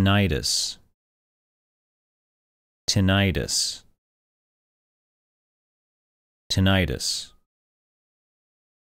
tinnitus tinnitus tinnitus